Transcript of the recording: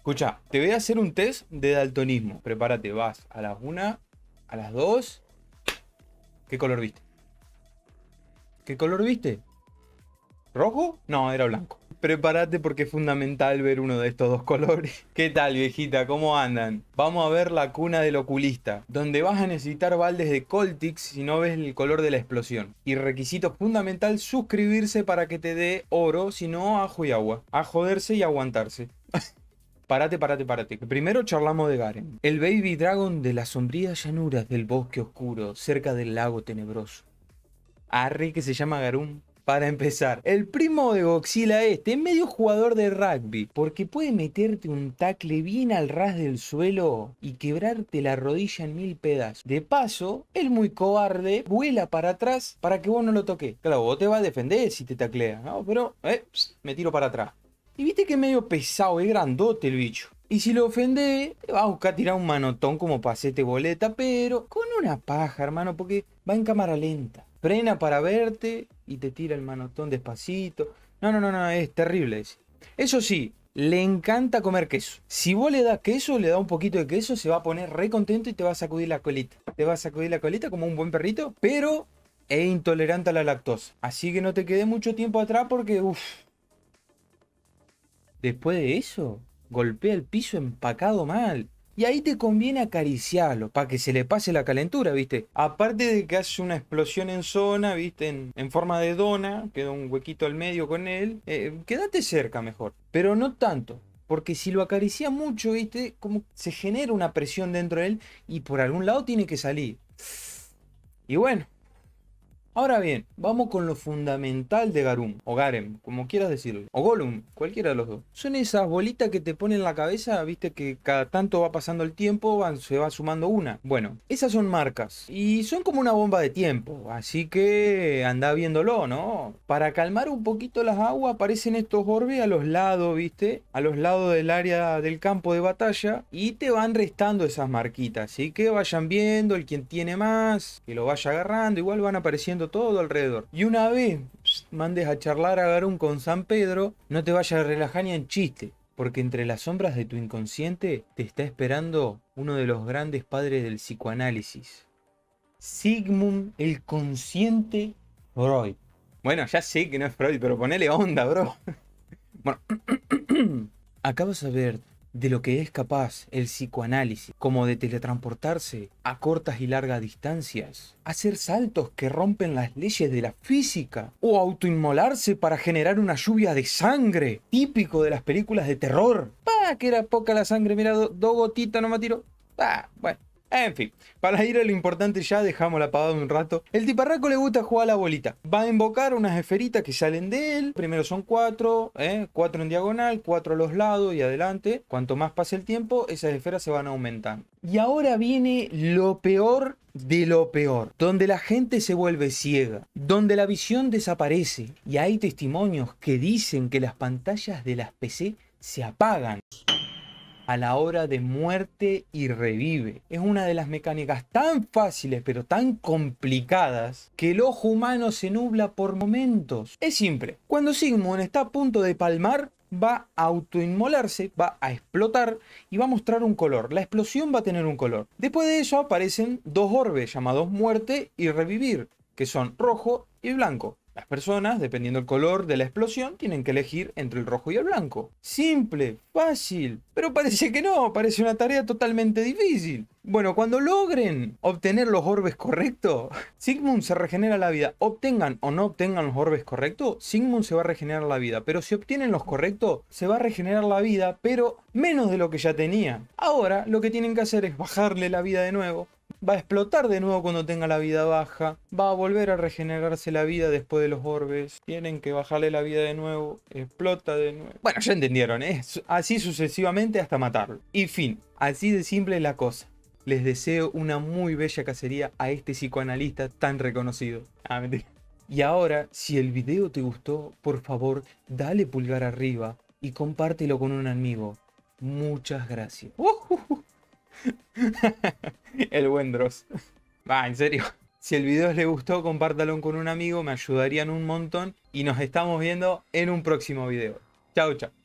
Escucha, te voy a hacer un test de daltonismo. Prepárate, vas a las una, a las 2. ¿Qué color viste? ¿Qué color viste? ¿Rojo? No, era blanco. Prepárate porque es fundamental ver uno de estos dos colores. ¿Qué tal, viejita? ¿Cómo andan? Vamos a ver la cuna del oculista, donde vas a necesitar baldes de Coltix si no ves el color de la explosión. Y requisito fundamental, suscribirse para que te dé oro, si no, ajo y agua. A joderse y aguantarse. Parate, parate, parate. Primero charlamos de Garen. El baby dragon de las sombrías llanuras del bosque oscuro, cerca del lago tenebroso. Harry que se llama Garum. Para empezar, el primo de Godzilla este medio jugador de rugby, porque puede meterte un tackle bien al ras del suelo y quebrarte la rodilla en mil pedazos. De paso, el muy cobarde vuela para atrás para que vos no lo toques. Claro, vos te vas a defender si te taclea, ¿no? Pero, eh, me tiro para atrás. Y viste que es medio pesado, es grandote el bicho. Y si lo ofende, va a buscar tirar un manotón como pasete boleta, pero con una paja, hermano, porque va en cámara lenta. Frena para verte y te tira el manotón despacito. No, no, no, no, es terrible Eso sí, le encanta comer queso. Si vos le das queso, le da un poquito de queso, se va a poner re contento y te va a sacudir la colita. Te va a sacudir la colita como un buen perrito, pero es intolerante a la lactosa. Así que no te quedes mucho tiempo atrás porque, uff, Después de eso, golpea el piso empacado mal. Y ahí te conviene acariciarlo, para que se le pase la calentura, ¿viste? Aparte de que hace una explosión en zona, ¿viste? En, forma de dona, queda un huequito al medio con él. Eh, quédate cerca mejor, pero no tanto. Porque si lo acaricia mucho, ¿viste? Como se genera una presión dentro de él y por algún lado tiene que salir. Y bueno, Ahora bien, vamos con lo fundamental de Garum, o Garem, como quieras decirlo, o Golum, cualquiera de los dos. Son esas bolitas que te ponen en la cabeza, viste que cada tanto va pasando el tiempo, se va sumando una. Bueno, esas son marcas y son como una bomba de tiempo, así que anda viéndolo, ¿no? Para calmar un poquito las aguas aparecen estos orbes a los lados, viste, a los lados del área del campo de batalla y te van restando esas marquitas, así que vayan viendo el quien tiene más, que lo vaya agarrando, igual van apareciendo todo alrededor. Y una vez mandes a charlar a Garún con San Pedro, no te vayas a relajar ni en chiste, porque entre las sombras de tu inconsciente te está esperando uno de los grandes padres del psicoanálisis, Sigmund el Consciente Freud. Bueno, ya sé que no es Freud, pero ponele onda, bro. Bueno, acabas de ver de lo que es capaz el psicoanálisis, como de teletransportarse a cortas y largas distancias, hacer saltos que rompen las leyes de la física, o autoinmolarse para generar una lluvia de sangre, típico de las películas de terror. ¡Pah! Que era poca la sangre, mira, dos gotitas, no me tiró. ¡Pah! Bueno. En fin, para ir a lo importante ya dejamos la pavada un rato. El tiparraco le gusta jugar a la bolita. Va a invocar unas esferitas que salen de él. Primero son cuatro, ¿eh? cuatro en diagonal, cuatro a los lados y adelante. Cuanto más pase el tiempo, esas esferas se van aumentando. Y ahora viene lo peor de lo peor, donde la gente se vuelve ciega, donde la visión desaparece. Y hay testimonios que dicen que las pantallas de las PC se apagan a la hora de muerte y revive. Es una de las mecánicas tan fáciles pero tan complicadas que el ojo humano se nubla por momentos. Es simple, cuando Sigmund está a punto de palmar, va a autoinmolarse, va a explotar y va a mostrar un color. La explosión va a tener un color. Después de eso aparecen dos orbes llamados muerte y revivir, que son rojo y blanco. Las personas, dependiendo del color de la explosión, tienen que elegir entre el rojo y el blanco. Simple, fácil, pero parece que no, parece una tarea totalmente difícil. Bueno, cuando logren obtener los orbes correctos, Sigmund se regenera la vida. Obtengan o no obtengan los orbes correctos, Sigmund se va a regenerar la vida. Pero si obtienen los correctos, se va a regenerar la vida, pero menos de lo que ya tenía. Ahora lo que tienen que hacer es bajarle la vida de nuevo, va a explotar de nuevo cuando tenga la vida baja, va a volver a regenerarse la vida después de los orbes, tienen que bajarle la vida de nuevo, explota de nuevo. Bueno, ya entendieron, ¿eh? así sucesivamente hasta matarlo. Y fin, así de simple es la cosa. Les deseo una muy bella cacería a este psicoanalista tan reconocido. Ah, Y ahora, si el video te gustó, por favor, dale pulgar arriba y compártelo con un amigo. Muchas gracias. ¡Uh! el buen Dross. Va, en serio. Si el video les gustó, compártalo con un amigo, me ayudarían un montón y nos estamos viendo en un próximo video. Chao, chao.